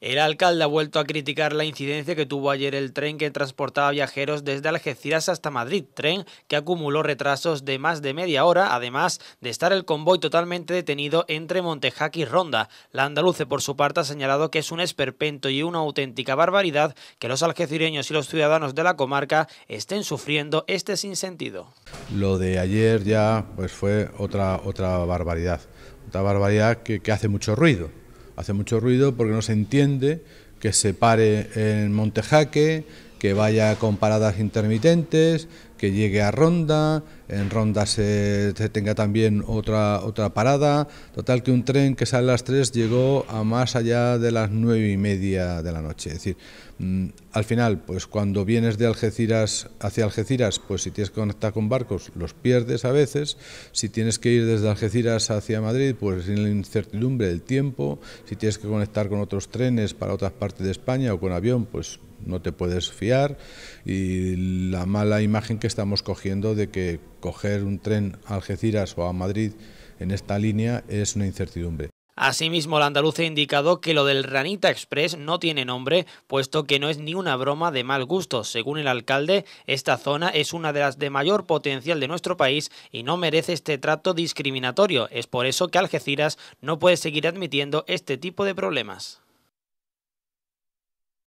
El alcalde ha vuelto a criticar la incidencia que tuvo ayer el tren que transportaba viajeros desde Algeciras hasta Madrid, tren que acumuló retrasos de más de media hora, además de estar el convoy totalmente detenido entre Montejaque y Ronda. La andaluce, por su parte, ha señalado que es un esperpento y una auténtica barbaridad que los algecireños y los ciudadanos de la comarca estén sufriendo este sinsentido. Lo de ayer ya pues fue otra, otra barbaridad, otra barbaridad que hace mucho ruido hace mucho ruido porque no se entiende que se pare en Montejaque, que vaya con paradas intermitentes, llegue a Ronda, en Ronda se, tenga también otra, otra parada. Total que un tren que sale a las 3 llegó a más allá de las 9 y media de la noche. Es decir, mm, al final, pues cuando vienes de Algeciras hacia Algeciras, pues si tienes que conectar con barcos, los pierdes a veces. Si tienes que ir desde Algeciras hacia Madrid, pues sin la incertidumbre del tiempo. Si tienes que conectar con otros trenes para otras partes de España o con avión, pues no te puedes fiar. Y la mala imagen que estamos cogiendo de que coger un tren a Algeciras o a Madrid en esta línea es una incertidumbre. Asimismo, la andaluz ha indicado que lo del Ranita Express no tiene nombre, puesto que no es ni una broma de mal gusto. Según el alcalde, esta zona es una de las de mayor potencial de nuestro país y no merece este trato discriminatorio. Es por eso que Algeciras no puede seguir admitiendo este tipo de problemas.